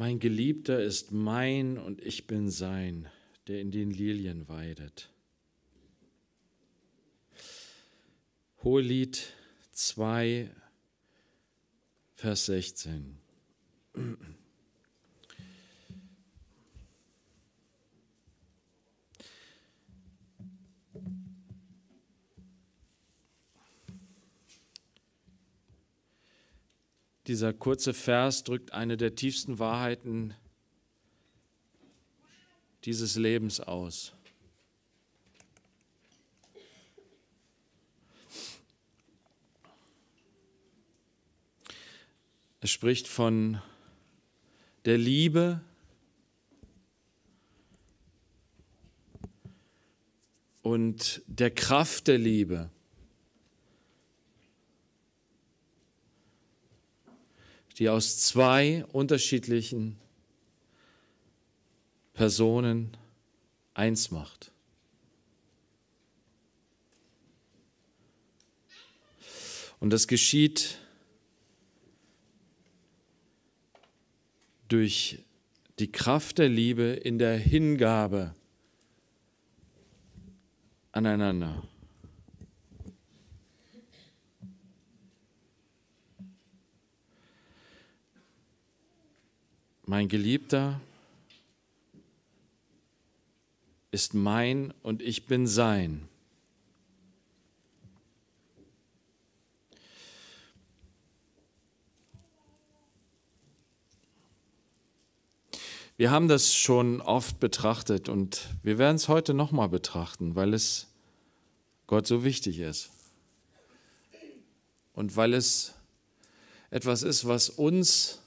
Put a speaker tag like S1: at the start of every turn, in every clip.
S1: Mein Geliebter ist mein und ich bin sein, der in den Lilien weidet. Hohelied 2, Vers 16. Dieser kurze Vers drückt eine der tiefsten Wahrheiten dieses Lebens aus. Es spricht von der Liebe und der Kraft der Liebe. die aus zwei unterschiedlichen Personen eins macht. Und das geschieht durch die Kraft der Liebe in der Hingabe aneinander. Mein Geliebter ist mein und ich bin sein. Wir haben das schon oft betrachtet und wir werden es heute nochmal betrachten, weil es Gott so wichtig ist. Und weil es etwas ist, was uns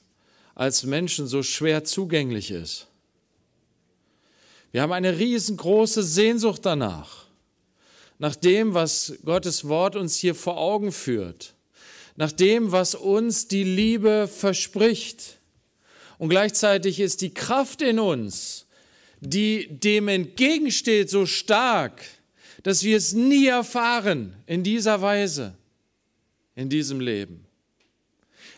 S1: als Menschen so schwer zugänglich ist. Wir haben eine riesengroße Sehnsucht danach, nach dem, was Gottes Wort uns hier vor Augen führt, nach dem, was uns die Liebe verspricht. Und gleichzeitig ist die Kraft in uns, die dem entgegensteht, so stark, dass wir es nie erfahren in dieser Weise, in diesem Leben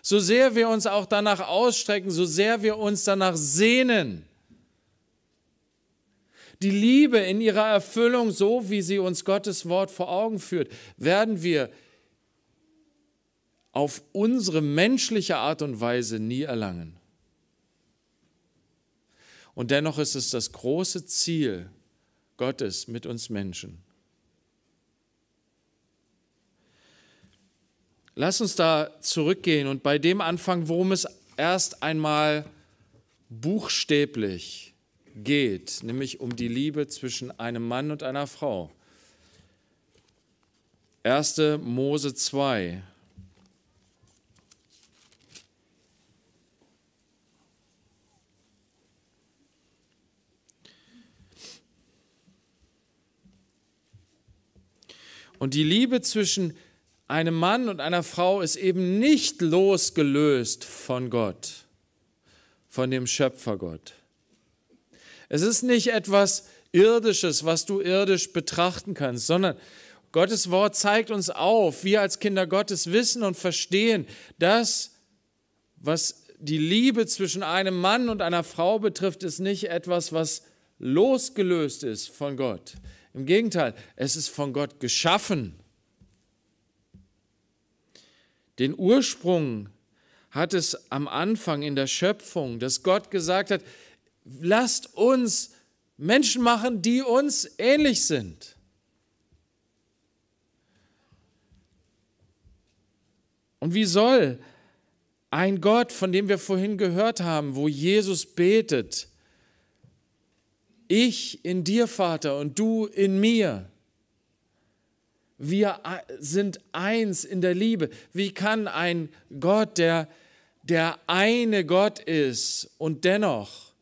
S1: so sehr wir uns auch danach ausstrecken, so sehr wir uns danach sehnen. Die Liebe in ihrer Erfüllung, so wie sie uns Gottes Wort vor Augen führt, werden wir auf unsere menschliche Art und Weise nie erlangen. Und dennoch ist es das große Ziel Gottes mit uns Menschen, Lass uns da zurückgehen und bei dem anfangen, worum es erst einmal buchstäblich geht, nämlich um die Liebe zwischen einem Mann und einer Frau. 1. Mose 2. Und die Liebe zwischen einem Mann und einer Frau ist eben nicht losgelöst von Gott, von dem Schöpfergott. Es ist nicht etwas Irdisches, was du irdisch betrachten kannst, sondern Gottes Wort zeigt uns auf, wir als Kinder Gottes wissen und verstehen, dass was die Liebe zwischen einem Mann und einer Frau betrifft, ist nicht etwas, was losgelöst ist von Gott. Im Gegenteil, es ist von Gott geschaffen den Ursprung hat es am Anfang in der Schöpfung, dass Gott gesagt hat, lasst uns Menschen machen, die uns ähnlich sind. Und wie soll ein Gott, von dem wir vorhin gehört haben, wo Jesus betet, ich in dir, Vater, und du in mir, wir sind eins in der Liebe. Wie kann ein Gott, der der eine Gott ist und dennoch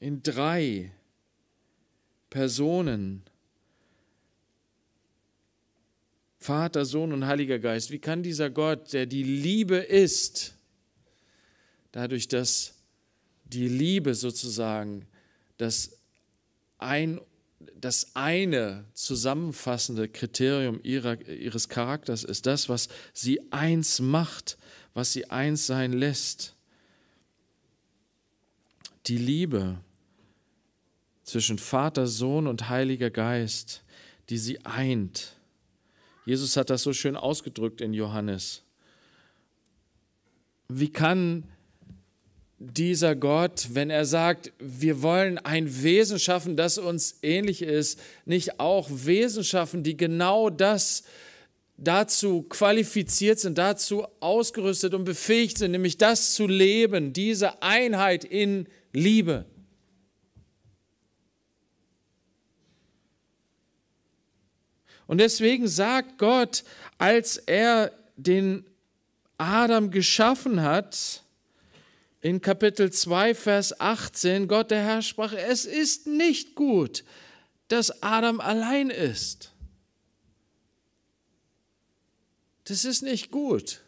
S1: in drei Personen, Vater, Sohn und Heiliger Geist, wie kann dieser Gott, der die Liebe ist, dadurch, dass die Liebe sozusagen das ein das eine zusammenfassende Kriterium ihrer, ihres Charakters ist, das, was sie eins macht, was sie eins sein lässt. Die Liebe zwischen Vater, Sohn und Heiliger Geist, die sie eint. Jesus hat das so schön ausgedrückt in Johannes. Wie kann dieser Gott, wenn er sagt, wir wollen ein Wesen schaffen, das uns ähnlich ist, nicht auch Wesen schaffen, die genau das dazu qualifiziert sind, dazu ausgerüstet und befähigt sind, nämlich das zu leben, diese Einheit in Liebe. Und deswegen sagt Gott, als er den Adam geschaffen hat, in Kapitel 2, Vers 18, Gott der Herr sprach, es ist nicht gut, dass Adam allein ist. Das ist nicht gut.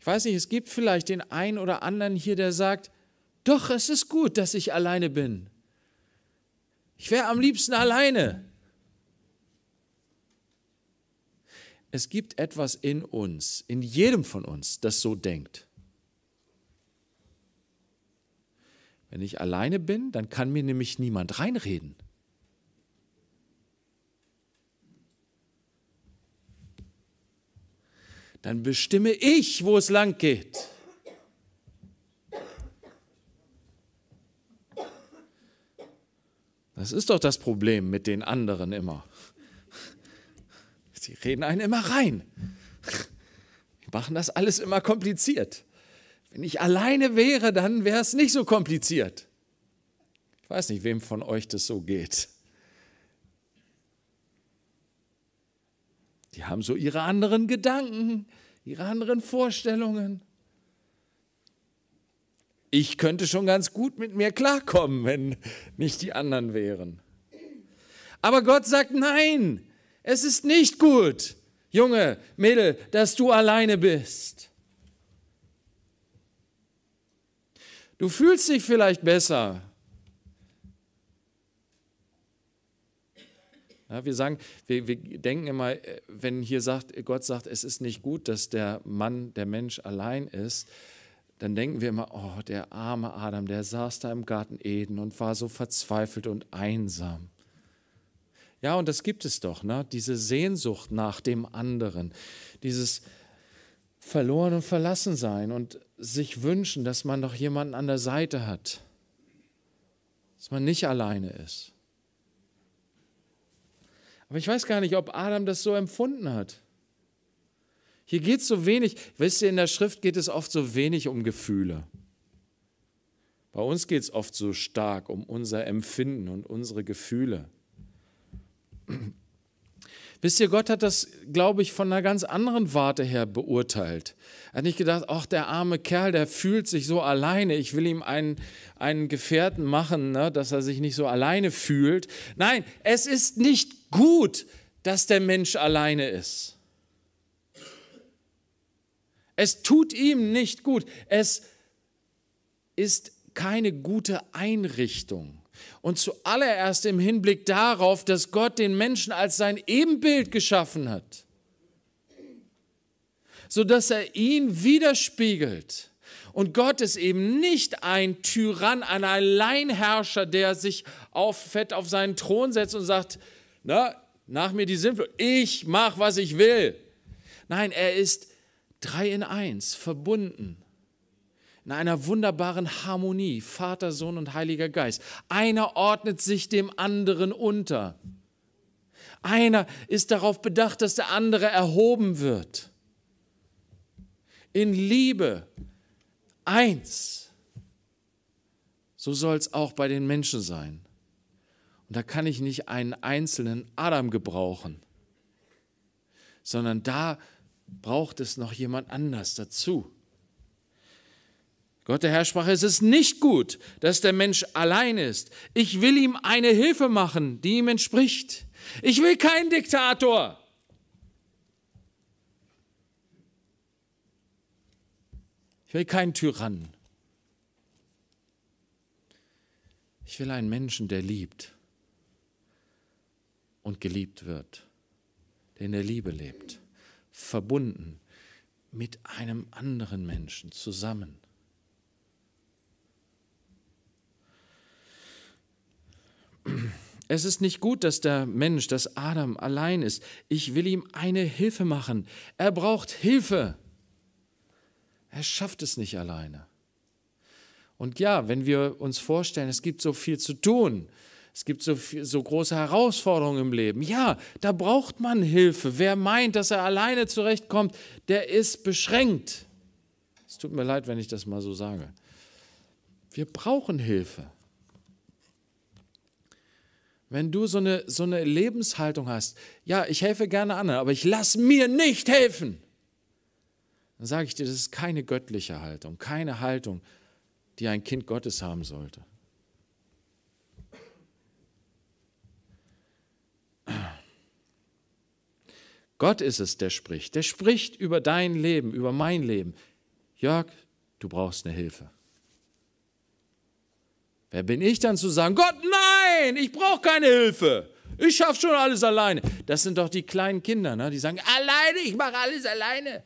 S1: Ich weiß nicht, es gibt vielleicht den einen oder anderen hier, der sagt, doch, es ist gut, dass ich alleine bin. Ich wäre am liebsten alleine. es gibt etwas in uns, in jedem von uns, das so denkt. Wenn ich alleine bin, dann kann mir nämlich niemand reinreden. Dann bestimme ich, wo es lang geht. Das ist doch das Problem mit den anderen immer. Sie reden einen immer rein. Die machen das alles immer kompliziert. Wenn ich alleine wäre, dann wäre es nicht so kompliziert. Ich weiß nicht, wem von euch das so geht. Die haben so ihre anderen Gedanken, ihre anderen Vorstellungen. Ich könnte schon ganz gut mit mir klarkommen, wenn nicht die anderen wären. Aber Gott sagt, nein, es ist nicht gut, Junge, Mädel, dass du alleine bist. Du fühlst dich vielleicht besser. Ja, wir sagen, wir, wir denken immer, äh, wenn hier sagt, Gott sagt, es ist nicht gut, dass der Mann, der Mensch allein ist, dann denken wir immer, oh, der arme Adam, der saß da im Garten Eden und war so verzweifelt und einsam. Ja, und das gibt es doch, ne? diese Sehnsucht nach dem anderen, dieses verloren und verlassen sein und sich wünschen, dass man noch jemanden an der Seite hat, dass man nicht alleine ist. Aber ich weiß gar nicht, ob Adam das so empfunden hat. Hier geht es so wenig, wisst ihr, in der Schrift geht es oft so wenig um Gefühle. Bei uns geht es oft so stark um unser Empfinden und unsere Gefühle. Wisst ihr, Gott hat das, glaube ich, von einer ganz anderen Warte her beurteilt. Er hat nicht gedacht, ach, der arme Kerl, der fühlt sich so alleine, ich will ihm einen, einen Gefährten machen, ne, dass er sich nicht so alleine fühlt. Nein, es ist nicht gut, dass der Mensch alleine ist. Es tut ihm nicht gut. Es ist keine gute Einrichtung. Und zuallererst im Hinblick darauf, dass Gott den Menschen als sein Ebenbild geschaffen hat, sodass er ihn widerspiegelt. Und Gott ist eben nicht ein Tyrann, ein Alleinherrscher, der sich auf, fett auf seinen Thron setzt und sagt, na, nach mir die Sinnflut, ich mach, was ich will. Nein, er ist drei in eins, verbunden in einer wunderbaren Harmonie, Vater, Sohn und Heiliger Geist. Einer ordnet sich dem anderen unter. Einer ist darauf bedacht, dass der andere erhoben wird. In Liebe eins. So soll es auch bei den Menschen sein. Und da kann ich nicht einen einzelnen Adam gebrauchen, sondern da braucht es noch jemand anders dazu. Gott der Herr sprach, es ist nicht gut, dass der Mensch allein ist. Ich will ihm eine Hilfe machen, die ihm entspricht. Ich will keinen Diktator. Ich will keinen Tyrannen. Ich will einen Menschen, der liebt und geliebt wird, der in der Liebe lebt, verbunden mit einem anderen Menschen zusammen. Es ist nicht gut, dass der Mensch, dass Adam allein ist. Ich will ihm eine Hilfe machen. Er braucht Hilfe. Er schafft es nicht alleine. Und ja, wenn wir uns vorstellen, es gibt so viel zu tun, es gibt so, viel, so große Herausforderungen im Leben. Ja, da braucht man Hilfe. Wer meint, dass er alleine zurechtkommt, der ist beschränkt. Es tut mir leid, wenn ich das mal so sage. Wir brauchen Hilfe. Wenn du so eine, so eine Lebenshaltung hast, ja, ich helfe gerne anderen, aber ich lasse mir nicht helfen, dann sage ich dir, das ist keine göttliche Haltung, keine Haltung, die ein Kind Gottes haben sollte. Gott ist es, der spricht. Der spricht über dein Leben, über mein Leben. Jörg, du brauchst eine Hilfe. Wer bin ich dann zu sagen, Gott, nein! Nein, ich brauche keine Hilfe. Ich schaffe schon alles alleine. Das sind doch die kleinen Kinder, ne? die sagen, alleine, ich mache alles alleine.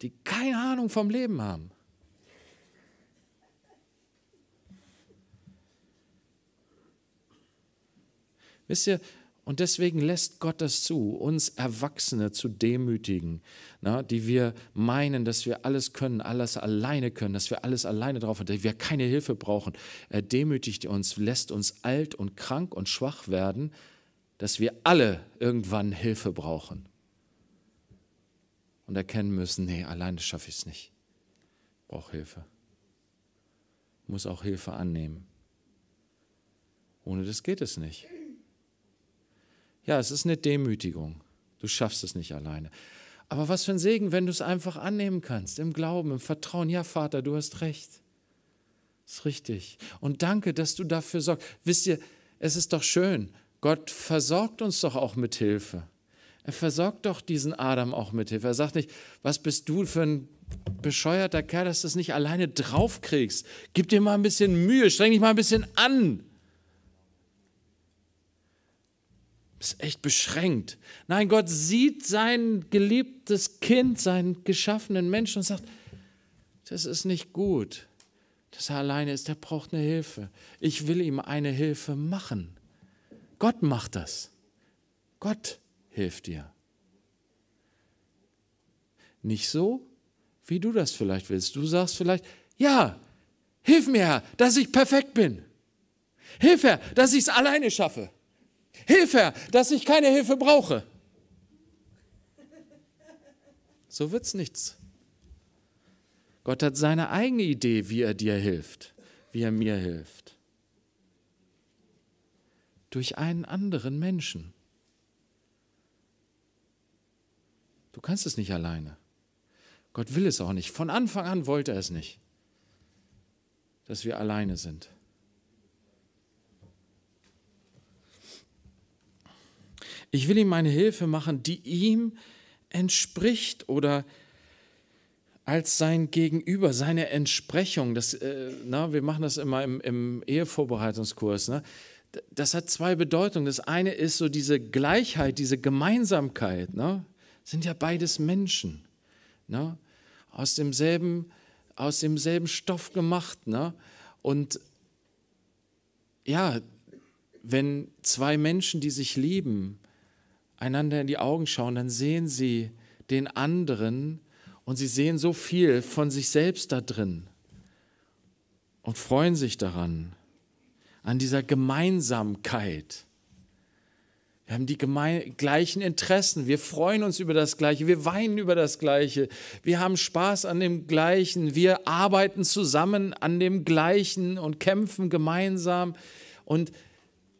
S1: Die keine Ahnung vom Leben haben. Wisst ihr, und deswegen lässt Gott das zu, uns Erwachsene zu demütigen, na, die wir meinen, dass wir alles können, alles alleine können, dass wir alles alleine drauf haben, dass wir keine Hilfe brauchen. Er demütigt uns, lässt uns alt und krank und schwach werden, dass wir alle irgendwann Hilfe brauchen. Und erkennen müssen, nee, alleine schaffe ich es nicht. Ich brauche Hilfe. muss auch Hilfe annehmen. Ohne das geht es nicht. Ja, es ist eine Demütigung. Du schaffst es nicht alleine. Aber was für ein Segen, wenn du es einfach annehmen kannst, im Glauben, im Vertrauen. Ja, Vater, du hast recht. Ist richtig. Und danke, dass du dafür sorgst. Wisst ihr, es ist doch schön. Gott versorgt uns doch auch mit Hilfe. Er versorgt doch diesen Adam auch mit Hilfe. Er sagt nicht, was bist du für ein bescheuerter Kerl, dass du es nicht alleine draufkriegst. Gib dir mal ein bisschen Mühe, streng dich mal ein bisschen an. ist echt beschränkt. Nein, Gott sieht sein geliebtes Kind, seinen geschaffenen Menschen und sagt, das ist nicht gut, dass er alleine ist, der braucht eine Hilfe. Ich will ihm eine Hilfe machen. Gott macht das. Gott hilft dir. Nicht so, wie du das vielleicht willst. Du sagst vielleicht, ja, hilf mir Herr, dass ich perfekt bin. Hilf Herr, dass ich es alleine schaffe. Hilf Herr, dass ich keine Hilfe brauche. So wird es nichts. Gott hat seine eigene Idee, wie er dir hilft, wie er mir hilft. Durch einen anderen Menschen. Du kannst es nicht alleine. Gott will es auch nicht. Von Anfang an wollte er es nicht, dass wir alleine sind. Ich will ihm eine Hilfe machen, die ihm entspricht oder als sein Gegenüber, seine Entsprechung. Das, äh, na, wir machen das immer im, im Ehevorbereitungskurs. Ne? Das hat zwei Bedeutungen. Das eine ist so diese Gleichheit, diese Gemeinsamkeit. Ne? Sind ja beides Menschen. Ne? Aus, demselben, aus demselben Stoff gemacht. Ne? Und ja, wenn zwei Menschen, die sich lieben, einander in die Augen schauen, dann sehen sie den anderen und sie sehen so viel von sich selbst da drin und freuen sich daran, an dieser Gemeinsamkeit. Wir haben die gleichen Interessen, wir freuen uns über das Gleiche, wir weinen über das Gleiche, wir haben Spaß an dem Gleichen, wir arbeiten zusammen an dem Gleichen und kämpfen gemeinsam. Und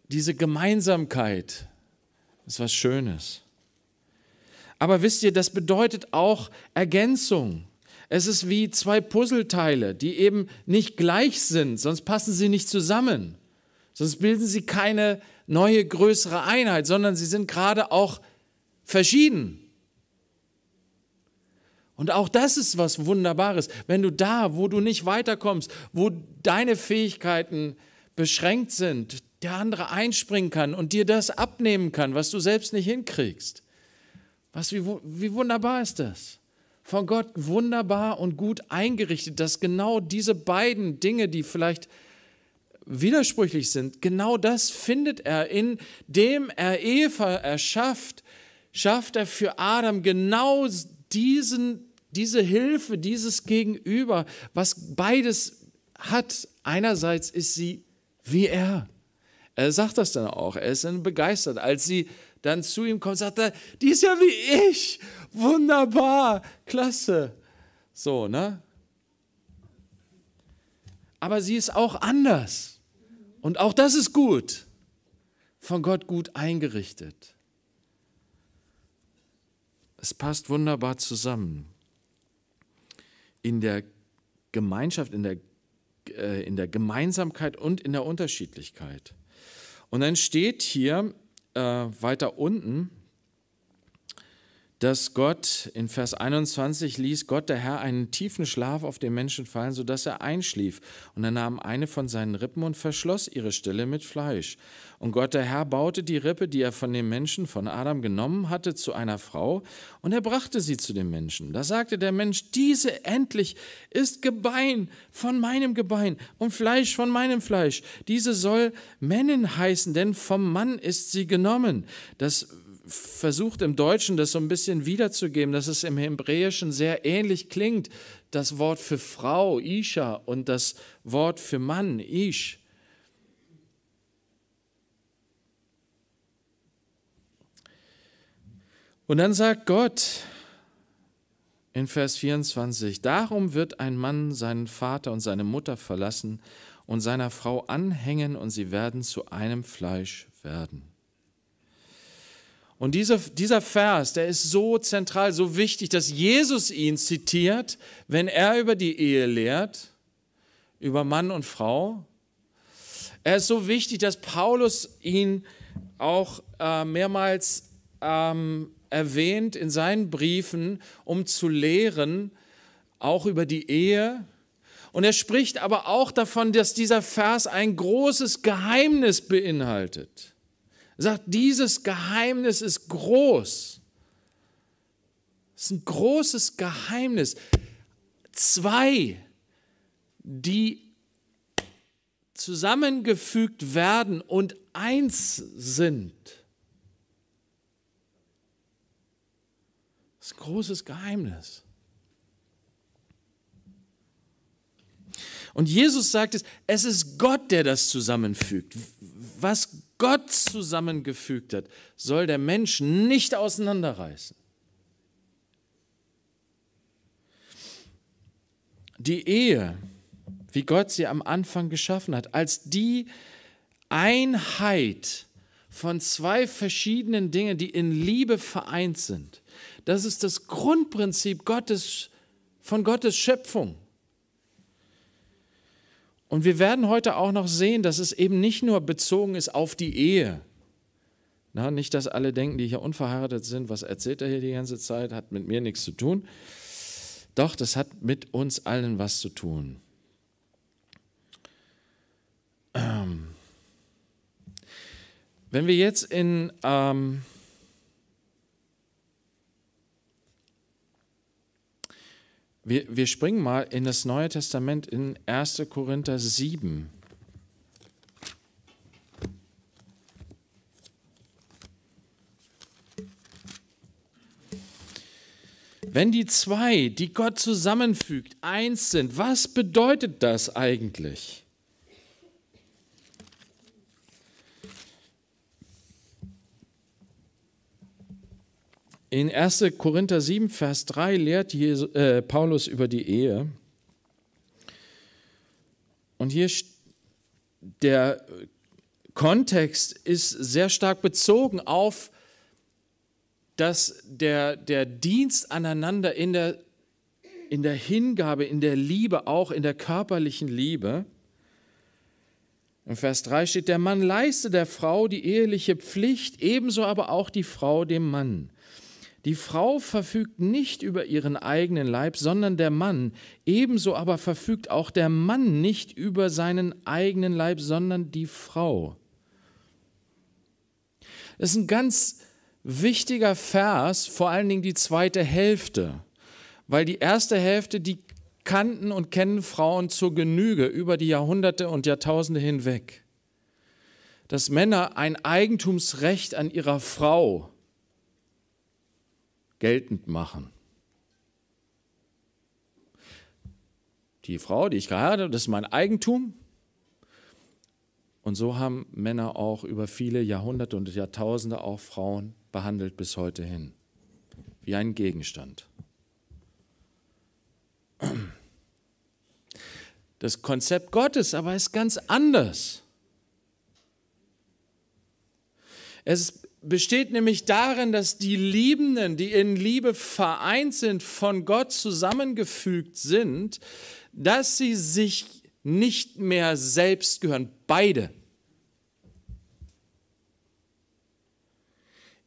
S1: diese Gemeinsamkeit, das ist was Schönes. Aber wisst ihr, das bedeutet auch Ergänzung. Es ist wie zwei Puzzleteile, die eben nicht gleich sind, sonst passen sie nicht zusammen. Sonst bilden sie keine neue, größere Einheit, sondern sie sind gerade auch verschieden. Und auch das ist was Wunderbares. Wenn du da, wo du nicht weiterkommst, wo deine Fähigkeiten beschränkt sind, der andere einspringen kann und dir das abnehmen kann, was du selbst nicht hinkriegst. Was, wie, wie wunderbar ist das? Von Gott wunderbar und gut eingerichtet, dass genau diese beiden Dinge, die vielleicht widersprüchlich sind, genau das findet er, indem er Eva erschafft, schafft er für Adam genau diesen, diese Hilfe, dieses Gegenüber, was beides hat. Einerseits ist sie wie er. Er sagt das dann auch. Er ist dann begeistert. Als sie dann zu ihm kommt, sagt er, die ist ja wie ich. Wunderbar, klasse. So, ne? Aber sie ist auch anders. Und auch das ist gut. Von Gott gut eingerichtet. Es passt wunderbar zusammen. In der Gemeinschaft, in der, äh, in der Gemeinsamkeit und in der Unterschiedlichkeit. Und dann steht hier äh, weiter unten, dass Gott in Vers 21 ließ Gott der Herr einen tiefen Schlaf auf den Menschen fallen, sodass er einschlief. Und er nahm eine von seinen Rippen und verschloss ihre Stelle mit Fleisch. Und Gott der Herr baute die Rippe, die er von dem Menschen, von Adam genommen hatte, zu einer Frau, und er brachte sie zu dem Menschen. Da sagte der Mensch, diese endlich ist Gebein von meinem Gebein und Fleisch von meinem Fleisch. Diese soll Männin heißen, denn vom Mann ist sie genommen. Das versucht im Deutschen das so ein bisschen wiederzugeben, dass es im Hebräischen sehr ähnlich klingt. Das Wort für Frau, Isha, und das Wort für Mann, Ish. Und dann sagt Gott in Vers 24, darum wird ein Mann seinen Vater und seine Mutter verlassen und seiner Frau anhängen und sie werden zu einem Fleisch werden. Und dieser, dieser Vers, der ist so zentral, so wichtig, dass Jesus ihn zitiert, wenn er über die Ehe lehrt, über Mann und Frau. Er ist so wichtig, dass Paulus ihn auch äh, mehrmals ähm, erwähnt in seinen Briefen, um zu lehren, auch über die Ehe. Und er spricht aber auch davon, dass dieser Vers ein großes Geheimnis beinhaltet sagt, dieses Geheimnis ist groß. Es ist ein großes Geheimnis. Zwei, die zusammengefügt werden und eins sind. Das ist ein großes Geheimnis. Und Jesus sagt es, es ist Gott, der das zusammenfügt. Was Gott zusammengefügt hat, soll der Mensch nicht auseinanderreißen. Die Ehe, wie Gott sie am Anfang geschaffen hat, als die Einheit von zwei verschiedenen Dingen, die in Liebe vereint sind. Das ist das Grundprinzip Gottes, von Gottes Schöpfung. Und wir werden heute auch noch sehen, dass es eben nicht nur bezogen ist auf die Ehe. Na, nicht, dass alle denken, die hier unverheiratet sind, was erzählt er hier die ganze Zeit, hat mit mir nichts zu tun. Doch, das hat mit uns allen was zu tun. Ähm. Wenn wir jetzt in ähm, Wir, wir springen mal in das Neue Testament in 1. Korinther 7. Wenn die zwei, die Gott zusammenfügt, eins sind, was bedeutet das eigentlich? In 1. Korinther 7, Vers 3 lehrt äh, Paulus über die Ehe. Und hier der Kontext ist sehr stark bezogen auf dass der, der Dienst aneinander in der, in der Hingabe, in der Liebe, auch in der körperlichen Liebe. in Vers 3 steht, der Mann leiste der Frau die eheliche Pflicht, ebenso aber auch die Frau dem Mann. Die Frau verfügt nicht über ihren eigenen Leib, sondern der Mann. Ebenso aber verfügt auch der Mann nicht über seinen eigenen Leib, sondern die Frau. Das ist ein ganz wichtiger Vers, vor allen Dingen die zweite Hälfte, weil die erste Hälfte, die kannten und kennen Frauen zur Genüge über die Jahrhunderte und Jahrtausende hinweg. Dass Männer ein Eigentumsrecht an ihrer Frau haben geltend machen. Die Frau, die ich geheiratet habe, das ist mein Eigentum. Und so haben Männer auch über viele Jahrhunderte und Jahrtausende auch Frauen behandelt bis heute hin. Wie ein Gegenstand. Das Konzept Gottes aber ist ganz anders. Es ist besteht nämlich darin, dass die Liebenden, die in Liebe vereint sind, von Gott zusammengefügt sind, dass sie sich nicht mehr selbst gehören. Beide.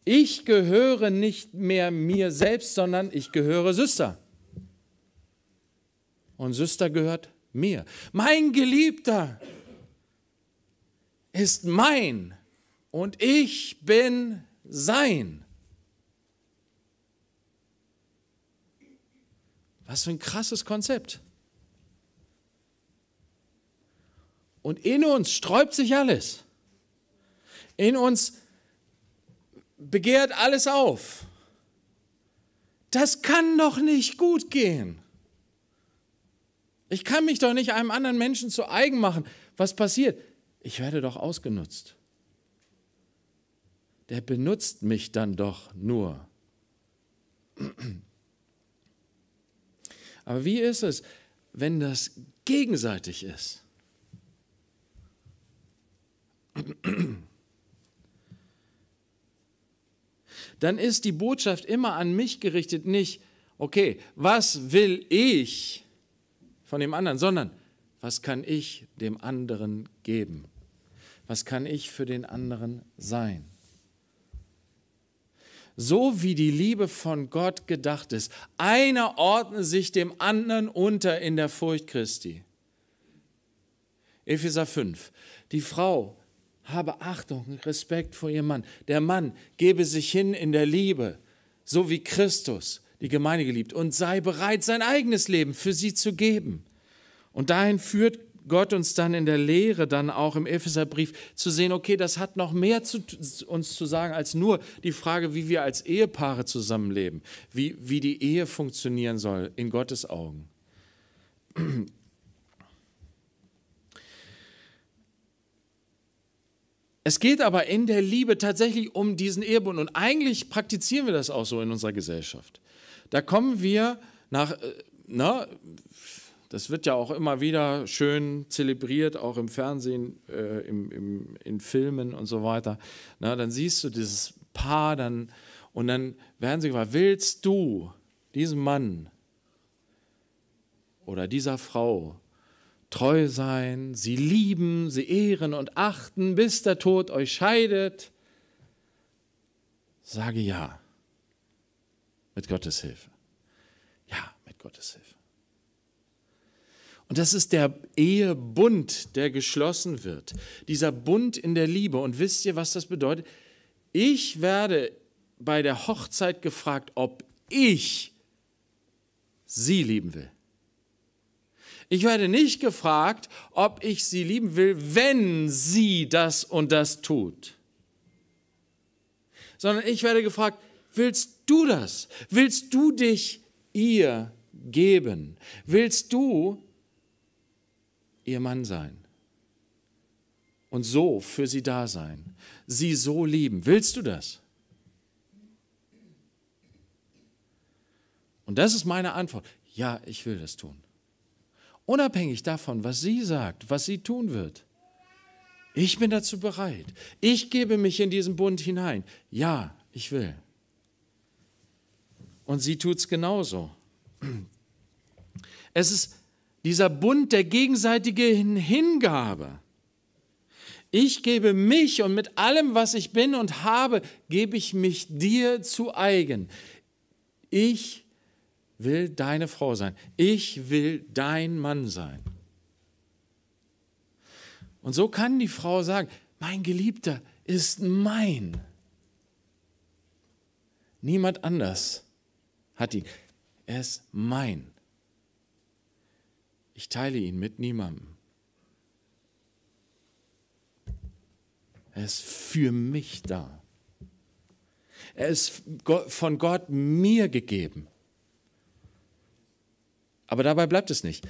S1: Ich gehöre nicht mehr mir selbst, sondern ich gehöre Süster. Und Süster gehört mir. Mein Geliebter ist mein und ich bin sein. Was für ein krasses Konzept. Und in uns sträubt sich alles. In uns begehrt alles auf. Das kann doch nicht gut gehen. Ich kann mich doch nicht einem anderen Menschen zu eigen machen. Was passiert? Ich werde doch ausgenutzt der benutzt mich dann doch nur. Aber wie ist es, wenn das gegenseitig ist? Dann ist die Botschaft immer an mich gerichtet, nicht, okay, was will ich von dem anderen, sondern was kann ich dem anderen geben? Was kann ich für den anderen sein? so wie die Liebe von Gott gedacht ist. Einer ordne sich dem anderen unter in der Furcht Christi. Epheser 5. Die Frau habe Achtung, und Respekt vor ihrem Mann. Der Mann gebe sich hin in der Liebe, so wie Christus die Gemeinde geliebt und sei bereit, sein eigenes Leben für sie zu geben. Und dahin führt Gott uns dann in der Lehre, dann auch im Epheserbrief zu sehen, okay, das hat noch mehr zu uns zu sagen als nur die Frage, wie wir als Ehepaare zusammenleben, wie, wie die Ehe funktionieren soll in Gottes Augen. Es geht aber in der Liebe tatsächlich um diesen Ehebund und eigentlich praktizieren wir das auch so in unserer Gesellschaft. Da kommen wir nach, äh, na, das wird ja auch immer wieder schön zelebriert, auch im Fernsehen, äh, im, im, in Filmen und so weiter. Na, dann siehst du dieses Paar dann und dann werden sie gefragt, willst du diesem Mann oder dieser Frau treu sein, sie lieben, sie ehren und achten, bis der Tod euch scheidet? Sage ja, mit Gottes Hilfe. Ja, mit Gottes Hilfe. Und das ist der Ehebund, der geschlossen wird. Dieser Bund in der Liebe. Und wisst ihr, was das bedeutet? Ich werde bei der Hochzeit gefragt, ob ich sie lieben will. Ich werde nicht gefragt, ob ich sie lieben will, wenn sie das und das tut. Sondern ich werde gefragt, willst du das? Willst du dich ihr geben? Willst du ihr Mann sein und so für sie da sein, sie so lieben. Willst du das? Und das ist meine Antwort. Ja, ich will das tun. Unabhängig davon, was sie sagt, was sie tun wird. Ich bin dazu bereit. Ich gebe mich in diesen Bund hinein. Ja, ich will. Und sie tut es genauso. Es ist dieser Bund der gegenseitigen Hingabe. Ich gebe mich und mit allem, was ich bin und habe, gebe ich mich dir zu eigen. Ich will deine Frau sein. Ich will dein Mann sein. Und so kann die Frau sagen, mein Geliebter ist mein. Niemand anders hat ihn. Er ist mein. Ich teile ihn mit niemandem. Er ist für mich da. Er ist von Gott mir gegeben. Aber dabei bleibt es nicht.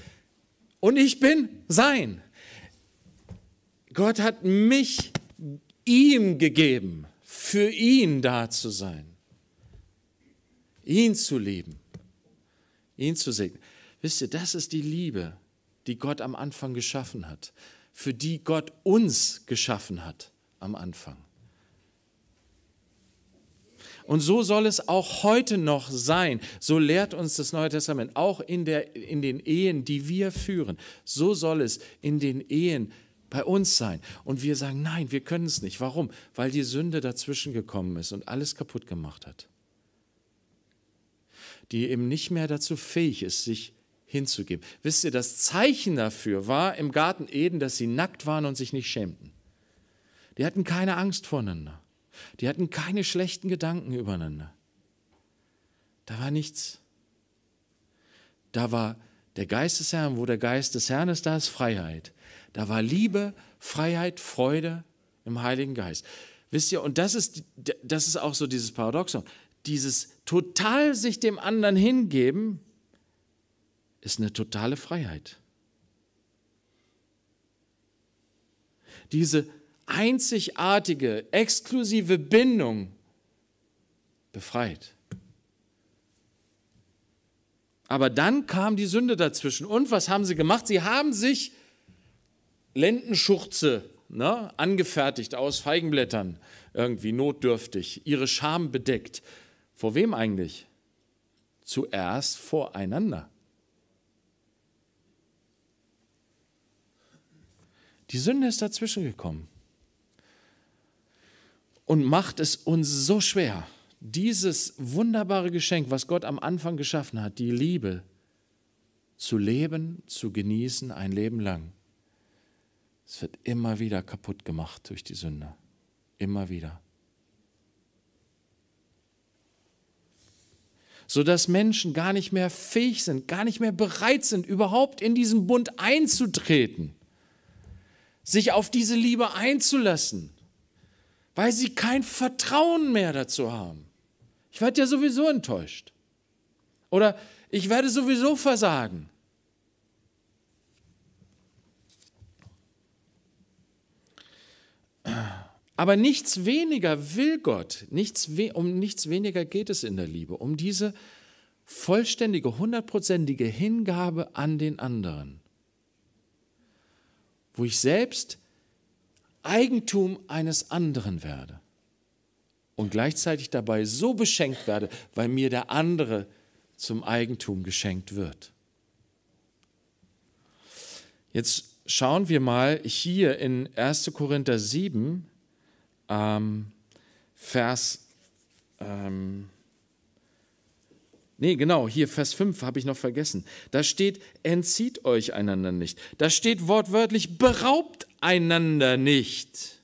S1: Und ich bin sein. Gott hat mich ihm gegeben, für ihn da zu sein, ihn zu lieben, ihn zu segnen. Wisst ihr, das ist die Liebe, die Gott am Anfang geschaffen hat, für die Gott uns geschaffen hat am Anfang. Und so soll es auch heute noch sein. So lehrt uns das Neue Testament, auch in, der, in den Ehen, die wir führen. So soll es in den Ehen bei uns sein. Und wir sagen, nein, wir können es nicht. Warum? Weil die Sünde dazwischen gekommen ist und alles kaputt gemacht hat. Die eben nicht mehr dazu fähig ist, sich hinzugeben. Wisst ihr, das Zeichen dafür war im Garten Eden, dass sie nackt waren und sich nicht schämten. Die hatten keine Angst voreinander. Die hatten keine schlechten Gedanken übereinander. Da war nichts. Da war der Geist des Herrn, wo der Geist des Herrn ist, da ist Freiheit. Da war Liebe, Freiheit, Freude im Heiligen Geist. Wisst ihr, und das ist, das ist auch so dieses Paradoxon. Dieses total sich dem anderen hingeben, das ist eine totale Freiheit. Diese einzigartige, exklusive Bindung befreit. Aber dann kam die Sünde dazwischen. Und was haben sie gemacht? Sie haben sich Lendenschurze ne, angefertigt aus Feigenblättern, irgendwie notdürftig, ihre Scham bedeckt. Vor wem eigentlich? Zuerst voreinander. Die Sünde ist dazwischen gekommen und macht es uns so schwer, dieses wunderbare Geschenk, was Gott am Anfang geschaffen hat, die Liebe, zu leben, zu genießen, ein Leben lang. Es wird immer wieder kaputt gemacht durch die Sünde. Immer wieder. Sodass Menschen gar nicht mehr fähig sind, gar nicht mehr bereit sind, überhaupt in diesen Bund einzutreten sich auf diese Liebe einzulassen, weil sie kein Vertrauen mehr dazu haben. Ich werde ja sowieso enttäuscht. Oder ich werde sowieso versagen. Aber nichts weniger will Gott, nichts we um nichts weniger geht es in der Liebe, um diese vollständige, hundertprozentige Hingabe an den anderen wo ich selbst Eigentum eines anderen werde und gleichzeitig dabei so beschenkt werde, weil mir der andere zum Eigentum geschenkt wird. Jetzt schauen wir mal hier in 1. Korinther 7, ähm, Vers ähm, Nee, genau, hier Vers 5 habe ich noch vergessen. Da steht, entzieht euch einander nicht. Da steht wortwörtlich, beraubt einander nicht.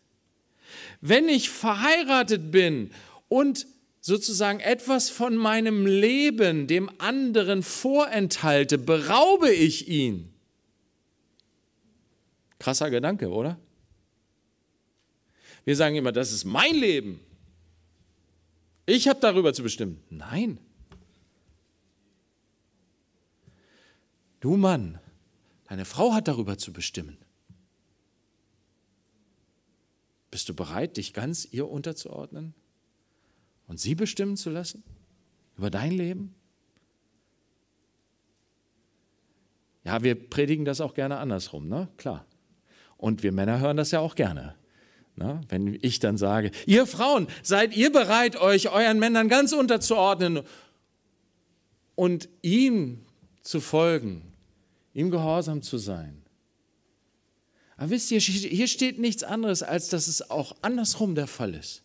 S1: Wenn ich verheiratet bin und sozusagen etwas von meinem Leben dem anderen vorenthalte, beraube ich ihn. Krasser Gedanke, oder? Wir sagen immer, das ist mein Leben. Ich habe darüber zu bestimmen. Nein. Du Mann, deine Frau hat darüber zu bestimmen. Bist du bereit, dich ganz ihr unterzuordnen und sie bestimmen zu lassen über dein Leben? Ja, wir predigen das auch gerne andersrum, ne? Klar. Und wir Männer hören das ja auch gerne. Ne? Wenn ich dann sage, ihr Frauen, seid ihr bereit, euch euren Männern ganz unterzuordnen und ihm zu folgen? ihm gehorsam zu sein. Aber wisst ihr, hier steht nichts anderes, als dass es auch andersrum der Fall ist.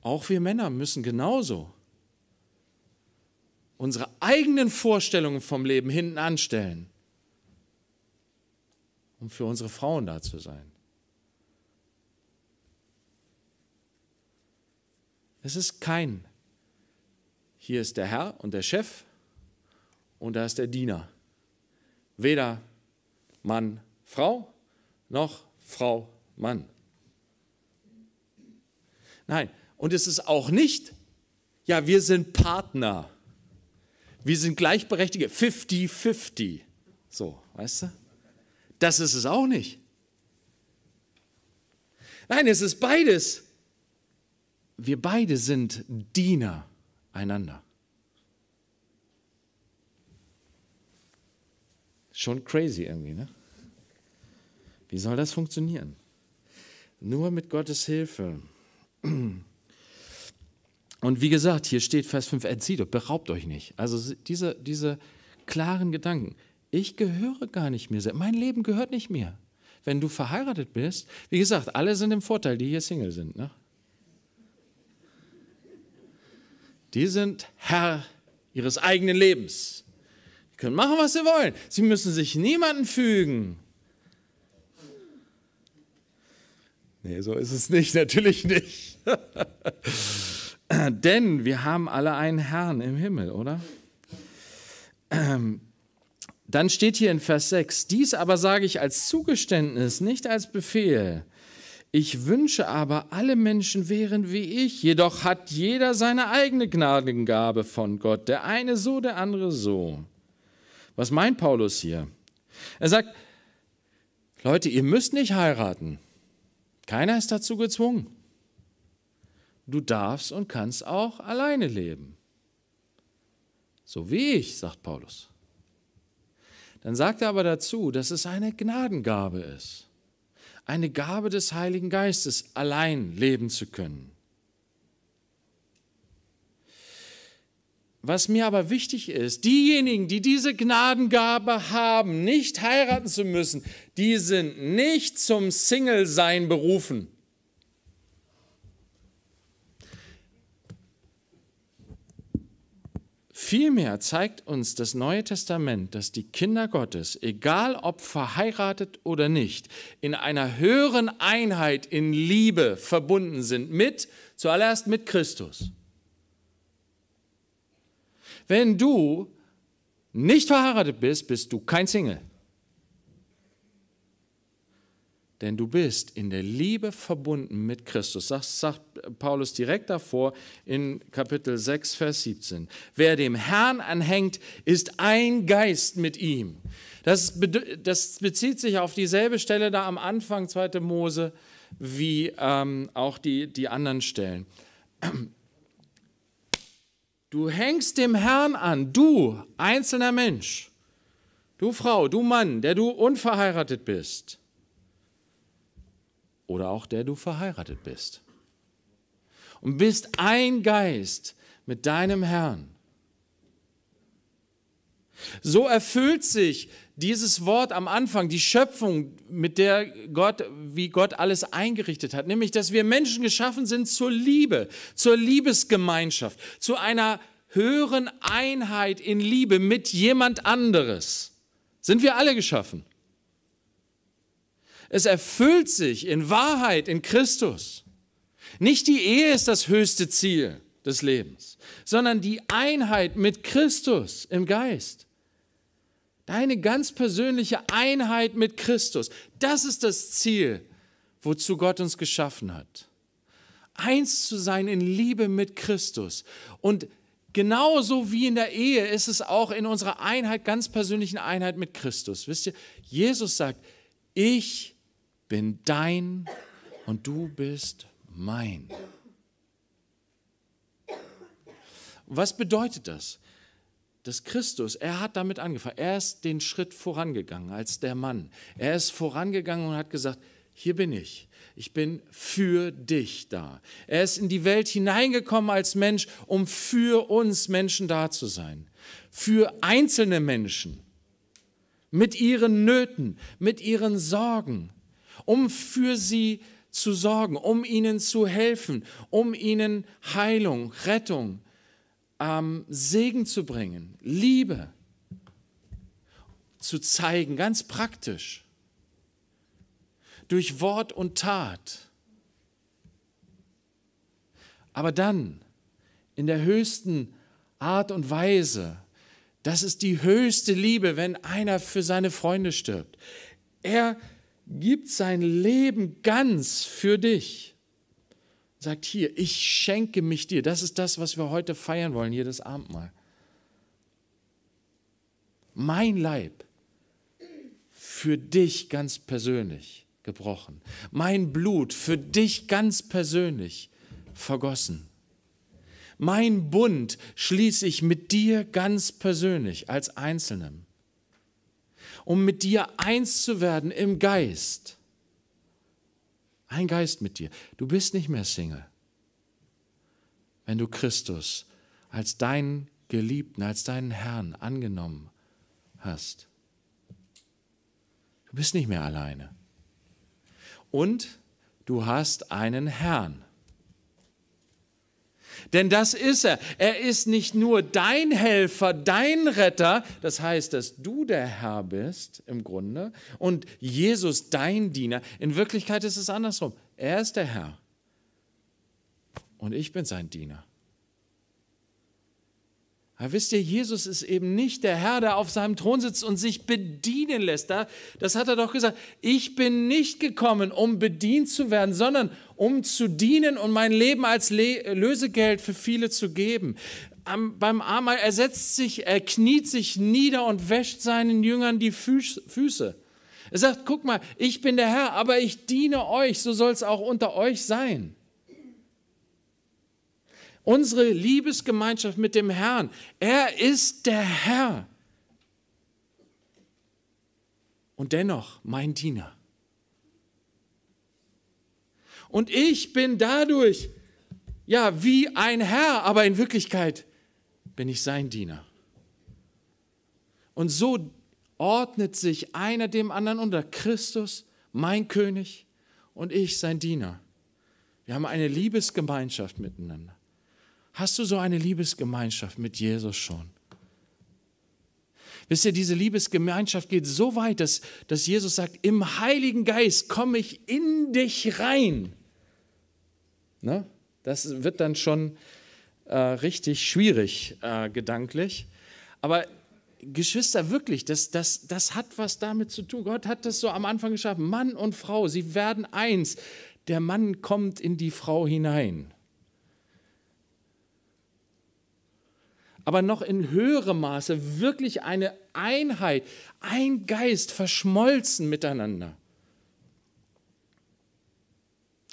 S1: Auch wir Männer müssen genauso unsere eigenen Vorstellungen vom Leben hinten anstellen, um für unsere Frauen da zu sein. Es ist kein, hier ist der Herr und der Chef und da ist der Diener weder Mann, Frau noch Frau, Mann. Nein, und es ist auch nicht, ja, wir sind Partner. Wir sind gleichberechtigte, 50-50. So, weißt du? Das ist es auch nicht. Nein, es ist beides. Wir beide sind Diener einander. Schon crazy irgendwie, ne? Wie soll das funktionieren? Nur mit Gottes Hilfe. Und wie gesagt, hier steht Vers 5, entzieht euch, beraubt euch nicht. Also diese, diese klaren Gedanken. Ich gehöre gar nicht mir Mein Leben gehört nicht mir. Wenn du verheiratet bist, wie gesagt, alle sind im Vorteil, die hier Single sind. Ne? Die sind Herr ihres eigenen Lebens. Sie können machen, was sie wollen. Sie müssen sich niemanden fügen. Nee, so ist es nicht, natürlich nicht. Denn wir haben alle einen Herrn im Himmel, oder? Dann steht hier in Vers 6, dies aber sage ich als Zugeständnis, nicht als Befehl. Ich wünsche aber, alle Menschen wären wie ich, jedoch hat jeder seine eigene Gnadengabe von Gott, der eine so, der andere so. Was meint Paulus hier? Er sagt, Leute, ihr müsst nicht heiraten. Keiner ist dazu gezwungen. Du darfst und kannst auch alleine leben. So wie ich, sagt Paulus. Dann sagt er aber dazu, dass es eine Gnadengabe ist. Eine Gabe des Heiligen Geistes, allein leben zu können. Was mir aber wichtig ist, diejenigen, die diese Gnadengabe haben, nicht heiraten zu müssen, die sind nicht zum Single-Sein berufen. Vielmehr zeigt uns das Neue Testament, dass die Kinder Gottes, egal ob verheiratet oder nicht, in einer höheren Einheit in Liebe verbunden sind, mit, zuallererst mit Christus. Wenn du nicht verheiratet bist, bist du kein Single. Denn du bist in der Liebe verbunden mit Christus. Das sagt Paulus direkt davor in Kapitel 6, Vers 17. Wer dem Herrn anhängt, ist ein Geist mit ihm. Das, das bezieht sich auf dieselbe Stelle da am Anfang, 2. Mose, wie ähm, auch die, die anderen Stellen. Du hängst dem Herrn an, du einzelner Mensch, du Frau, du Mann, der du unverheiratet bist oder auch der du verheiratet bist. Und bist ein Geist mit deinem Herrn. So erfüllt sich dieses Wort am Anfang, die Schöpfung, mit der Gott, wie Gott alles eingerichtet hat, nämlich, dass wir Menschen geschaffen sind zur Liebe, zur Liebesgemeinschaft, zu einer höheren Einheit in Liebe mit jemand anderes. Sind wir alle geschaffen? Es erfüllt sich in Wahrheit in Christus. Nicht die Ehe ist das höchste Ziel des Lebens, sondern die Einheit mit Christus im Geist. Deine ganz persönliche Einheit mit Christus. Das ist das Ziel, wozu Gott uns geschaffen hat. Eins zu sein in Liebe mit Christus. Und genauso wie in der Ehe ist es auch in unserer Einheit, ganz persönlichen Einheit mit Christus. Wisst ihr, Jesus sagt, ich bin dein und du bist mein. Was bedeutet das? dass Christus, er hat damit angefangen, er ist den Schritt vorangegangen als der Mann. Er ist vorangegangen und hat gesagt, hier bin ich. Ich bin für dich da. Er ist in die Welt hineingekommen als Mensch, um für uns Menschen da zu sein. Für einzelne Menschen. Mit ihren Nöten, mit ihren Sorgen. Um für sie zu sorgen, um ihnen zu helfen, um ihnen Heilung, Rettung, ähm, Segen zu bringen, Liebe zu zeigen, ganz praktisch, durch Wort und Tat. Aber dann in der höchsten Art und Weise, das ist die höchste Liebe, wenn einer für seine Freunde stirbt. Er gibt sein Leben ganz für dich sagt, hier, ich schenke mich dir. Das ist das, was wir heute feiern wollen, hier das Abendmahl. Mein Leib für dich ganz persönlich gebrochen. Mein Blut für dich ganz persönlich vergossen. Mein Bund schließe ich mit dir ganz persönlich als Einzelnen, um mit dir eins zu werden im Geist ein Geist mit dir. Du bist nicht mehr Single. Wenn du Christus als deinen Geliebten, als deinen Herrn angenommen hast. Du bist nicht mehr alleine. Und du hast einen Herrn. Denn das ist er. Er ist nicht nur dein Helfer, dein Retter, das heißt, dass du der Herr bist im Grunde und Jesus dein Diener. In Wirklichkeit ist es andersrum. Er ist der Herr und ich bin sein Diener. Aber wisst ihr, Jesus ist eben nicht der Herr, der auf seinem Thron sitzt und sich bedienen lässt. Das hat er doch gesagt. Ich bin nicht gekommen, um bedient zu werden, sondern um zu dienen und mein Leben als Le Lösegeld für viele zu geben. Am, beim Amal, er setzt sich, er kniet sich nieder und wäscht seinen Jüngern die Füß, Füße. Er sagt, guck mal, ich bin der Herr, aber ich diene euch, so soll es auch unter euch sein unsere Liebesgemeinschaft mit dem Herrn. Er ist der Herr. Und dennoch mein Diener. Und ich bin dadurch, ja, wie ein Herr, aber in Wirklichkeit bin ich sein Diener. Und so ordnet sich einer dem anderen unter. Christus, mein König, und ich, sein Diener. Wir haben eine Liebesgemeinschaft miteinander. Hast du so eine Liebesgemeinschaft mit Jesus schon? Wisst ihr, diese Liebesgemeinschaft geht so weit, dass, dass Jesus sagt, im Heiligen Geist komme ich in dich rein. Ne? Das wird dann schon äh, richtig schwierig äh, gedanklich. Aber Geschwister, wirklich, das, das, das hat was damit zu tun. Gott hat das so am Anfang geschaffen. Mann und Frau, sie werden eins. Der Mann kommt in die Frau hinein. aber noch in höherem Maße wirklich eine Einheit, ein Geist verschmolzen miteinander.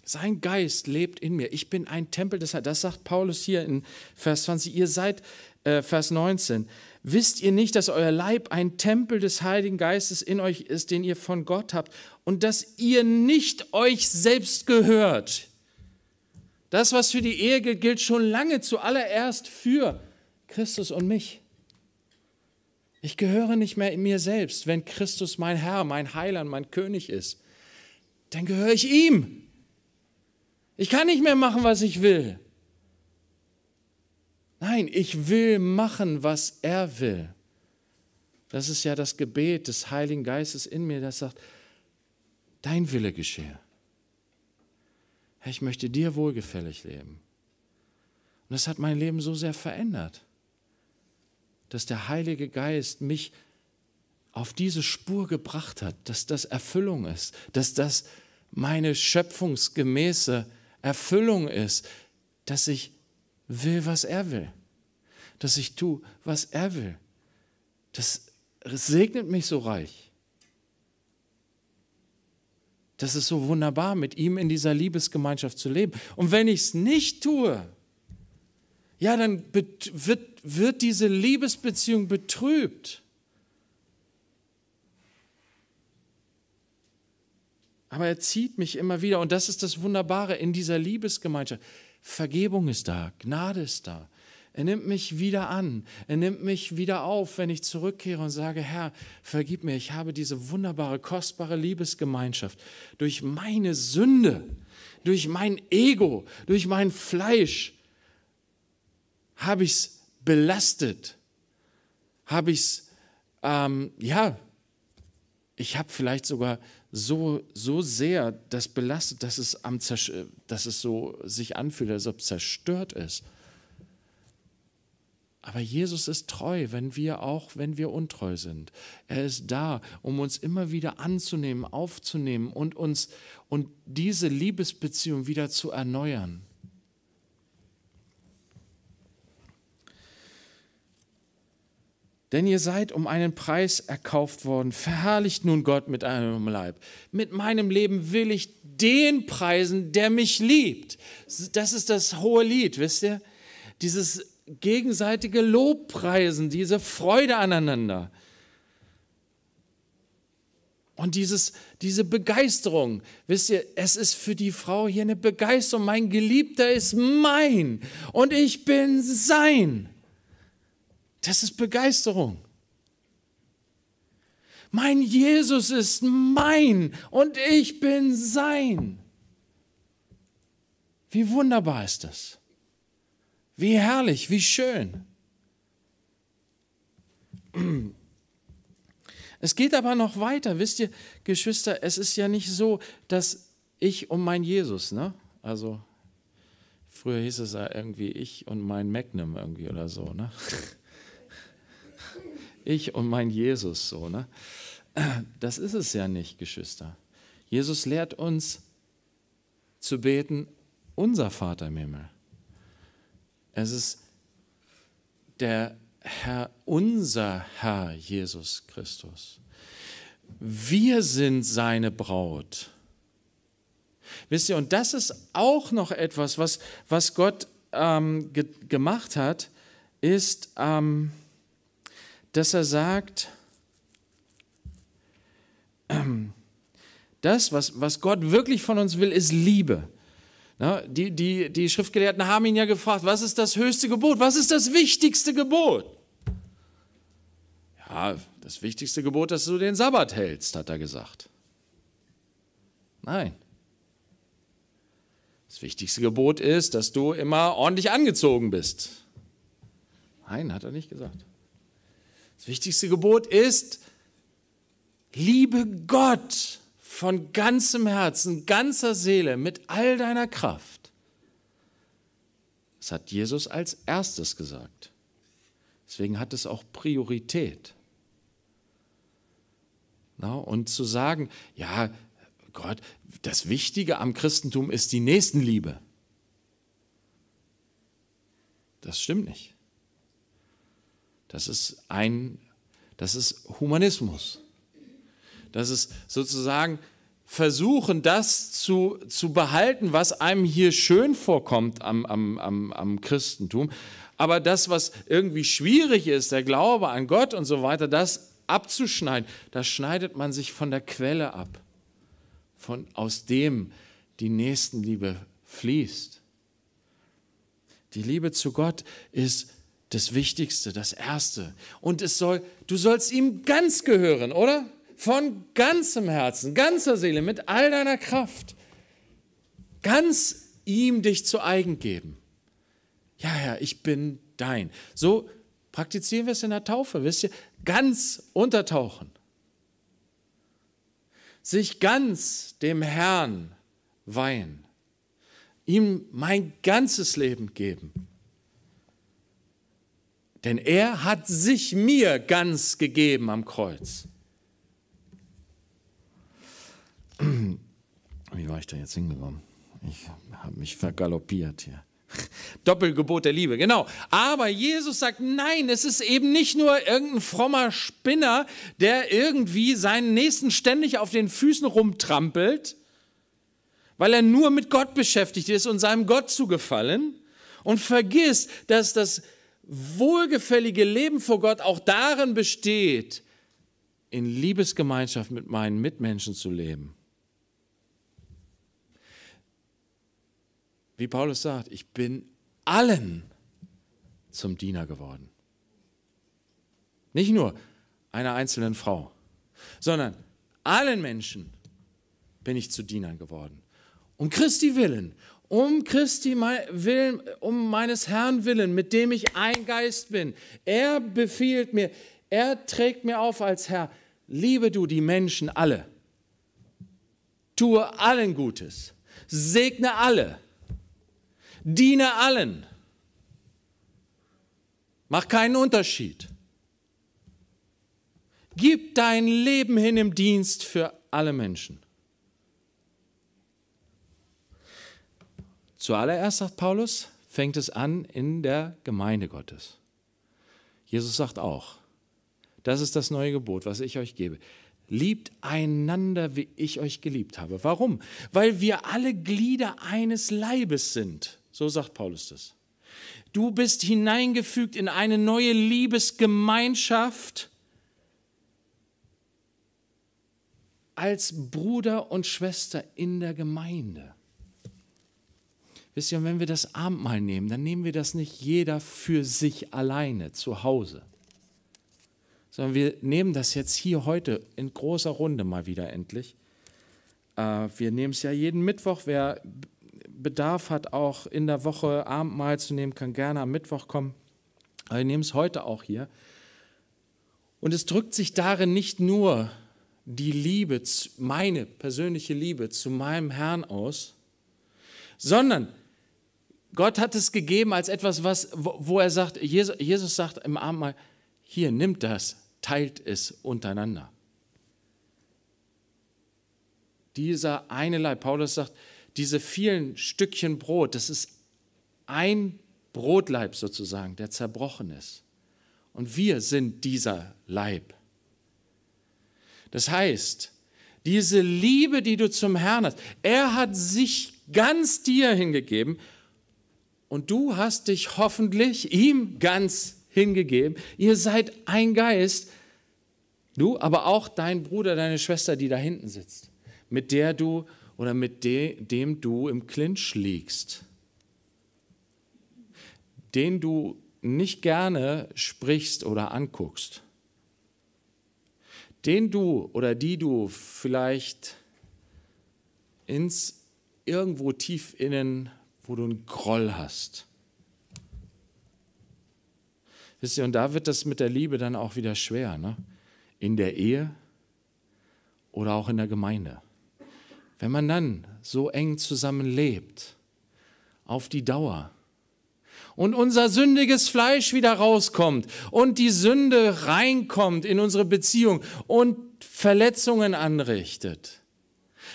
S1: Sein Geist lebt in mir. Ich bin ein Tempel des Heiligen. Das sagt Paulus hier in Vers 20. Ihr seid, äh, Vers 19, wisst ihr nicht, dass euer Leib ein Tempel des Heiligen Geistes in euch ist, den ihr von Gott habt und dass ihr nicht euch selbst gehört? Das, was für die Ehe gilt, gilt schon lange zuallererst für Christus und mich. Ich gehöre nicht mehr in mir selbst. Wenn Christus mein Herr, mein Heiland, mein König ist, dann gehöre ich ihm. Ich kann nicht mehr machen, was ich will. Nein, ich will machen, was er will. Das ist ja das Gebet des Heiligen Geistes in mir, das sagt, dein Wille geschehe. ich möchte dir wohlgefällig leben. Und das hat mein Leben so sehr verändert dass der Heilige Geist mich auf diese Spur gebracht hat, dass das Erfüllung ist, dass das meine schöpfungsgemäße Erfüllung ist, dass ich will, was er will, dass ich tue, was er will. Das segnet mich so reich. Das ist so wunderbar, mit ihm in dieser Liebesgemeinschaft zu leben. Und wenn ich es nicht tue, ja, dann wird, wird diese Liebesbeziehung betrübt. Aber er zieht mich immer wieder. Und das ist das Wunderbare in dieser Liebesgemeinschaft. Vergebung ist da, Gnade ist da. Er nimmt mich wieder an. Er nimmt mich wieder auf, wenn ich zurückkehre und sage, Herr, vergib mir, ich habe diese wunderbare, kostbare Liebesgemeinschaft durch meine Sünde, durch mein Ego, durch mein Fleisch, habe ich es belastet? Habe ich es, ähm, ja, ich habe vielleicht sogar so, so sehr das belastet, dass es, am dass es so sich anfühlt, als ob es zerstört ist. Aber Jesus ist treu, wenn wir auch, wenn wir untreu sind. Er ist da, um uns immer wieder anzunehmen, aufzunehmen und uns und diese Liebesbeziehung wieder zu erneuern. Denn ihr seid um einen Preis erkauft worden. Verherrlicht nun Gott mit eurem Leib. Mit meinem Leben will ich den preisen, der mich liebt. Das ist das hohe Lied, wisst ihr? Dieses gegenseitige Lobpreisen, diese Freude aneinander. Und dieses, diese Begeisterung, wisst ihr, es ist für die Frau hier eine Begeisterung. Mein Geliebter ist mein und ich bin sein. Das ist Begeisterung. Mein Jesus ist mein und ich bin sein. Wie wunderbar ist das. Wie herrlich, wie schön. Es geht aber noch weiter. Wisst ihr, Geschwister, es ist ja nicht so, dass ich und mein Jesus, ne? Also, früher hieß es ja irgendwie ich und mein Magnum irgendwie oder so, ne? ich und mein Jesus so. Ne? Das ist es ja nicht, Geschwister. Jesus lehrt uns zu beten, unser Vater im Himmel. Es ist der Herr, unser Herr Jesus Christus. Wir sind seine Braut. Wisst ihr, und das ist auch noch etwas, was, was Gott ähm, ge gemacht hat, ist, ähm, dass er sagt, das, was, was Gott wirklich von uns will, ist Liebe. die, die, die Schriftgelehrten haben ihn ja gefragt, was ist das höchste Gebot? Was ist das wichtigste Gebot? Ja, das wichtigste Gebot, dass du den Sabbat hältst, hat er gesagt. Nein. Das wichtigste Gebot ist, dass du immer ordentlich angezogen bist. Nein, hat er nicht gesagt. Das wichtigste Gebot ist, liebe Gott von ganzem Herzen, ganzer Seele, mit all deiner Kraft. Das hat Jesus als erstes gesagt. Deswegen hat es auch Priorität. Na, und zu sagen, ja, Gott, das Wichtige am Christentum ist die Nächstenliebe. Das stimmt nicht. Das ist ein, das ist Humanismus. Das ist sozusagen versuchen, das zu, zu behalten, was einem hier schön vorkommt am, am, am, am Christentum. Aber das, was irgendwie schwierig ist, der Glaube an Gott und so weiter, das abzuschneiden, das schneidet man sich von der Quelle ab, von aus dem die Nächstenliebe fließt. Die Liebe zu Gott ist das Wichtigste, das Erste. Und es soll, du sollst ihm ganz gehören, oder? Von ganzem Herzen, ganzer Seele, mit all deiner Kraft. Ganz ihm dich zu eigen geben. Ja, Herr, ja, ich bin dein. So praktizieren wir es in der Taufe, wisst ihr? Ganz untertauchen. Sich ganz dem Herrn weihen. Ihm mein ganzes Leben geben. Denn er hat sich mir ganz gegeben am Kreuz. Wie war ich da jetzt hingekommen? Ich habe mich vergaloppiert hier. Doppelgebot der Liebe, genau. Aber Jesus sagt, nein, es ist eben nicht nur irgendein frommer Spinner, der irgendwie seinen Nächsten ständig auf den Füßen rumtrampelt, weil er nur mit Gott beschäftigt ist und seinem Gott zu gefallen und vergisst, dass das wohlgefällige Leben vor Gott auch darin besteht, in Liebesgemeinschaft mit meinen Mitmenschen zu leben. Wie Paulus sagt, ich bin allen zum Diener geworden. Nicht nur einer einzelnen Frau, sondern allen Menschen bin ich zu Dienern geworden. Um Christi willen, um Christi willen, um meines Herrn willen, mit dem ich ein Geist bin. Er befiehlt mir, er trägt mir auf als Herr, liebe du die Menschen alle. Tue allen Gutes, segne alle, diene allen. Mach keinen Unterschied. Gib dein Leben hin im Dienst für alle Menschen. Zuallererst, sagt Paulus, fängt es an in der Gemeinde Gottes. Jesus sagt auch, das ist das neue Gebot, was ich euch gebe. Liebt einander, wie ich euch geliebt habe. Warum? Weil wir alle Glieder eines Leibes sind. So sagt Paulus das. Du bist hineingefügt in eine neue Liebesgemeinschaft als Bruder und Schwester in der Gemeinde. Wisst ihr, und wenn wir das Abendmahl nehmen, dann nehmen wir das nicht jeder für sich alleine zu Hause, sondern wir nehmen das jetzt hier heute in großer Runde mal wieder endlich. Äh, wir nehmen es ja jeden Mittwoch. Wer Bedarf hat, auch in der Woche Abendmahl zu nehmen, kann gerne am Mittwoch kommen. Aber wir nehmen es heute auch hier. Und es drückt sich darin nicht nur die Liebe, meine persönliche Liebe zu meinem Herrn aus, sondern Gott hat es gegeben als etwas, was, wo er sagt, Jesus, Jesus sagt im Abendmahl, hier, nimmt das, teilt es untereinander. Dieser eine Leib, Paulus sagt, diese vielen Stückchen Brot, das ist ein Brotleib sozusagen, der zerbrochen ist. Und wir sind dieser Leib. Das heißt, diese Liebe, die du zum Herrn hast, er hat sich ganz dir hingegeben und du hast dich hoffentlich ihm ganz hingegeben. Ihr seid ein Geist. Du, aber auch dein Bruder, deine Schwester, die da hinten sitzt, mit der du oder mit de, dem du im Clinch liegst, den du nicht gerne sprichst oder anguckst, den du oder die du vielleicht ins irgendwo tief innen wo du einen Groll hast. Wisst ihr, und da wird das mit der Liebe dann auch wieder schwer. Ne? In der Ehe oder auch in der Gemeinde. Wenn man dann so eng zusammenlebt, auf die Dauer, und unser sündiges Fleisch wieder rauskommt und die Sünde reinkommt in unsere Beziehung und Verletzungen anrichtet,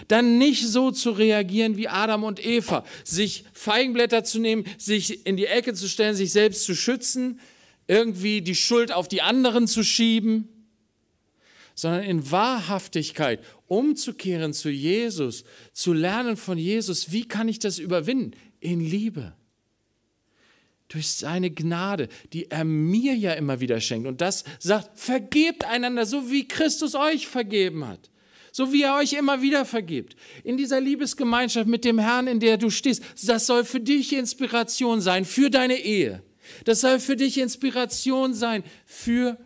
S1: dann nicht so zu reagieren wie Adam und Eva, sich Feigenblätter zu nehmen, sich in die Ecke zu stellen, sich selbst zu schützen, irgendwie die Schuld auf die anderen zu schieben, sondern in Wahrhaftigkeit umzukehren zu Jesus, zu lernen von Jesus, wie kann ich das überwinden? In Liebe durch seine Gnade, die er mir ja immer wieder schenkt. Und das sagt, vergebt einander, so wie Christus euch vergeben hat so wie er euch immer wieder vergibt. In dieser Liebesgemeinschaft mit dem Herrn, in der du stehst, das soll für dich Inspiration sein, für deine Ehe. Das soll für dich Inspiration sein, für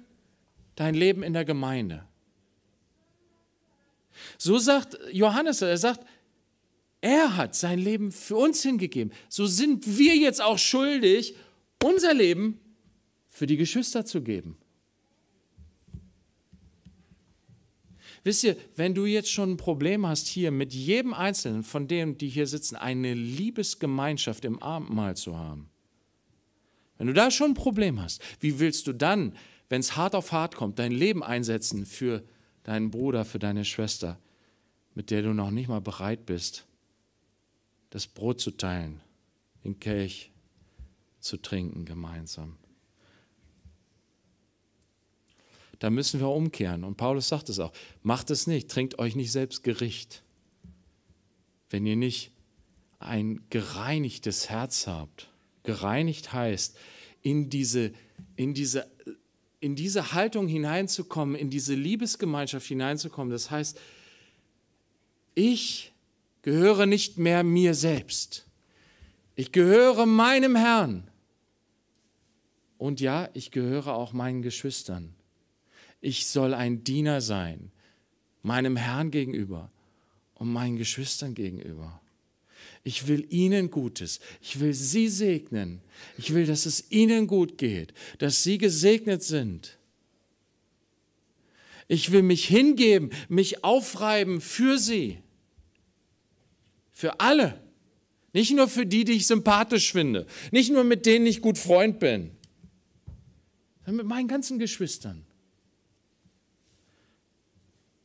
S1: dein Leben in der Gemeinde. So sagt Johannes, er sagt, er hat sein Leben für uns hingegeben. So sind wir jetzt auch schuldig, unser Leben für die Geschwister zu geben. Wisst ihr, wenn du jetzt schon ein Problem hast hier mit jedem Einzelnen von denen, die hier sitzen, eine Liebesgemeinschaft im Abendmahl zu haben, wenn du da schon ein Problem hast, wie willst du dann, wenn es hart auf hart kommt, dein Leben einsetzen für deinen Bruder, für deine Schwester, mit der du noch nicht mal bereit bist, das Brot zu teilen, den Kelch zu trinken gemeinsam? Da müssen wir umkehren. Und Paulus sagt es auch. Macht es nicht, trinkt euch nicht selbst Gericht. Wenn ihr nicht ein gereinigtes Herz habt. Gereinigt heißt, in diese, in diese, in diese Haltung hineinzukommen, in diese Liebesgemeinschaft hineinzukommen. Das heißt, ich gehöre nicht mehr mir selbst. Ich gehöre meinem Herrn. Und ja, ich gehöre auch meinen Geschwistern ich soll ein Diener sein, meinem Herrn gegenüber und meinen Geschwistern gegenüber. Ich will ihnen Gutes. Ich will sie segnen. Ich will, dass es ihnen gut geht, dass sie gesegnet sind. Ich will mich hingeben, mich aufreiben für sie. Für alle. Nicht nur für die, die ich sympathisch finde. Nicht nur mit denen ich gut Freund bin. Sondern mit meinen ganzen Geschwistern.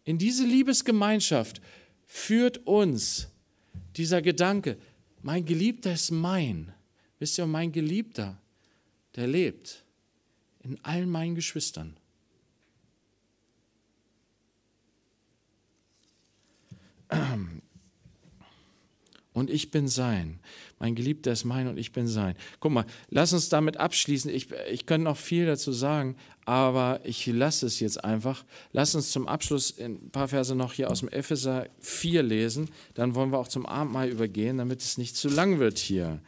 S1: In diese Liebesgemeinschaft führt uns dieser Gedanke, mein Geliebter ist mein. Wisst ihr, mein Geliebter, der lebt in allen meinen Geschwistern. Ähm und ich bin sein. Mein Geliebter ist mein und ich bin sein. Guck mal, lass uns damit abschließen. Ich, ich könnte noch viel dazu sagen, aber ich lasse es jetzt einfach. Lass uns zum Abschluss ein paar Verse noch hier aus dem Epheser 4 lesen. Dann wollen wir auch zum Abendmahl übergehen, damit es nicht zu lang wird hier.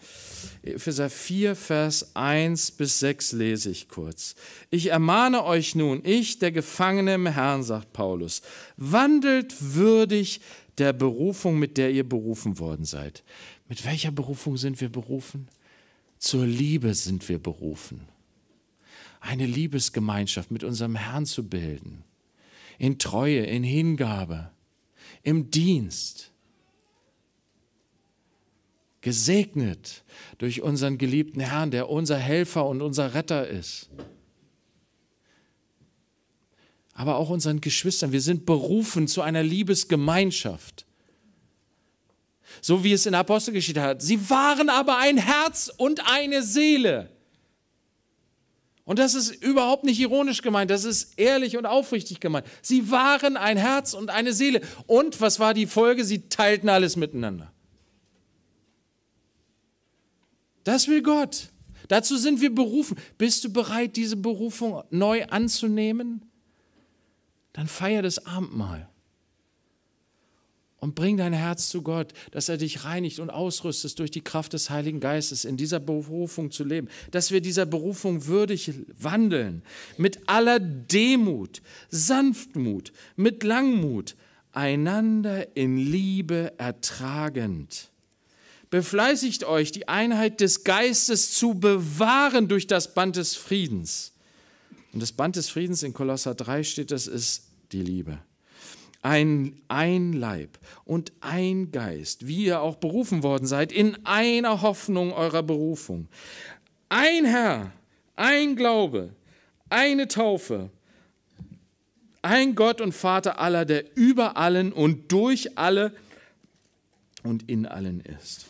S1: Epheser 4, Vers 1 bis 6 lese ich kurz. Ich ermahne euch nun, ich, der Gefangene im Herrn, sagt Paulus, wandelt würdig der Berufung, mit der ihr berufen worden seid. Mit welcher Berufung sind wir berufen? Zur Liebe sind wir berufen. Eine Liebesgemeinschaft mit unserem Herrn zu bilden. In Treue, in Hingabe, im Dienst. Gesegnet durch unseren geliebten Herrn, der unser Helfer und unser Retter ist aber auch unseren Geschwistern. Wir sind berufen zu einer Liebesgemeinschaft. So wie es in Apostelgeschichte hat. Sie waren aber ein Herz und eine Seele. Und das ist überhaupt nicht ironisch gemeint, das ist ehrlich und aufrichtig gemeint. Sie waren ein Herz und eine Seele. Und was war die Folge? Sie teilten alles miteinander. Das will Gott. Dazu sind wir berufen. Bist du bereit, diese Berufung neu anzunehmen? dann feier das Abendmahl und bring dein Herz zu Gott, dass er dich reinigt und ausrüstet durch die Kraft des Heiligen Geistes, in dieser Berufung zu leben, dass wir dieser Berufung würdig wandeln, mit aller Demut, Sanftmut, mit Langmut, einander in Liebe ertragend. Befleißigt euch, die Einheit des Geistes zu bewahren durch das Band des Friedens. Und das Band des Friedens in Kolosser 3 steht, das ist die Liebe. Ein, ein Leib und ein Geist, wie ihr auch berufen worden seid, in einer Hoffnung eurer Berufung. Ein Herr, ein Glaube, eine Taufe, ein Gott und Vater aller, der über allen und durch alle und in allen ist.